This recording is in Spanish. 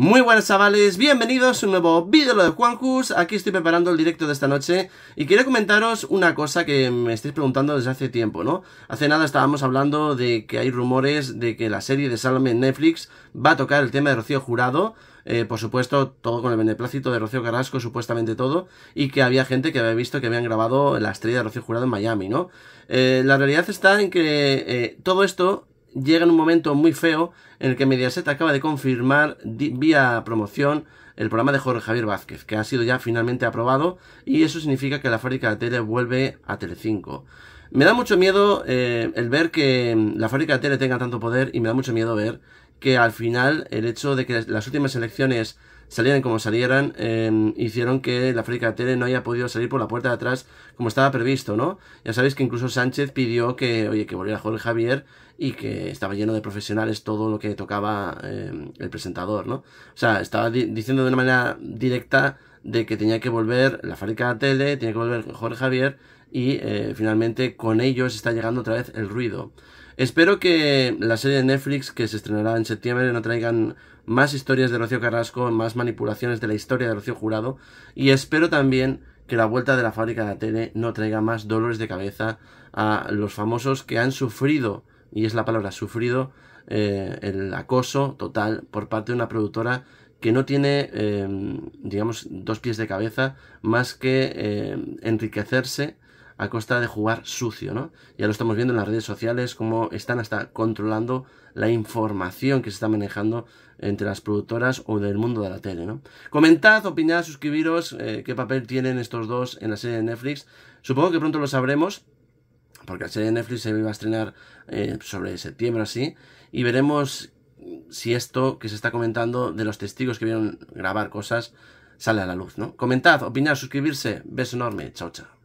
Muy buenas chavales, bienvenidos a un nuevo vídeo de Juanjus, aquí estoy preparando el directo de esta noche y quería comentaros una cosa que me estáis preguntando desde hace tiempo, ¿no? Hace nada estábamos hablando de que hay rumores de que la serie de Salome en Netflix va a tocar el tema de Rocío Jurado, eh, por supuesto todo con el beneplácito de Rocío Carrasco, supuestamente todo, y que había gente que había visto que habían grabado la estrella de Rocío Jurado en Miami, ¿no? Eh, la realidad está en que eh, todo esto llega en un momento muy feo en el que Mediaset acaba de confirmar vía promoción el programa de Jorge Javier Vázquez, que ha sido ya finalmente aprobado y eso significa que la fábrica de tele vuelve a Telecinco. Me da mucho miedo eh, el ver que la fábrica de tele tenga tanto poder y me da mucho miedo ver que al final el hecho de que las últimas elecciones salieran como salieran, em, hicieron que la de Tele no haya podido salir por la puerta de atrás como estaba previsto, ¿no? Ya sabéis que incluso Sánchez pidió que, oye, que volviera Jorge Javier y que estaba lleno de profesionales todo lo que tocaba em, el presentador, ¿no? O sea, estaba diciendo de una manera directa de que tenía que volver la fábrica de la tele, tenía que volver Jorge Javier y eh, finalmente con ellos está llegando otra vez el ruido. Espero que la serie de Netflix que se estrenará en septiembre no traigan más historias de Rocío Carrasco, más manipulaciones de la historia de Rocío Jurado y espero también que la vuelta de la fábrica de la tele no traiga más dolores de cabeza a los famosos que han sufrido, y es la palabra sufrido, eh, el acoso total por parte de una productora que no tiene, em, digamos, dos pies de cabeza más que em, enriquecerse a costa de jugar sucio, ¿no? Ya lo estamos viendo en las redes sociales, cómo están hasta controlando la información que se está manejando entre las productoras o del mundo de la tele, ¿no? Comentad, opinad, suscribiros, eh, qué papel tienen estos dos en la serie de Netflix. Supongo que pronto lo sabremos, porque la serie de Netflix se iba a estrenar eh, sobre septiembre así, y veremos si esto que se está comentando de los testigos que vieron grabar cosas sale a la luz, ¿no? Comentad, opinad, suscribirse. Beso enorme. Chao, chao.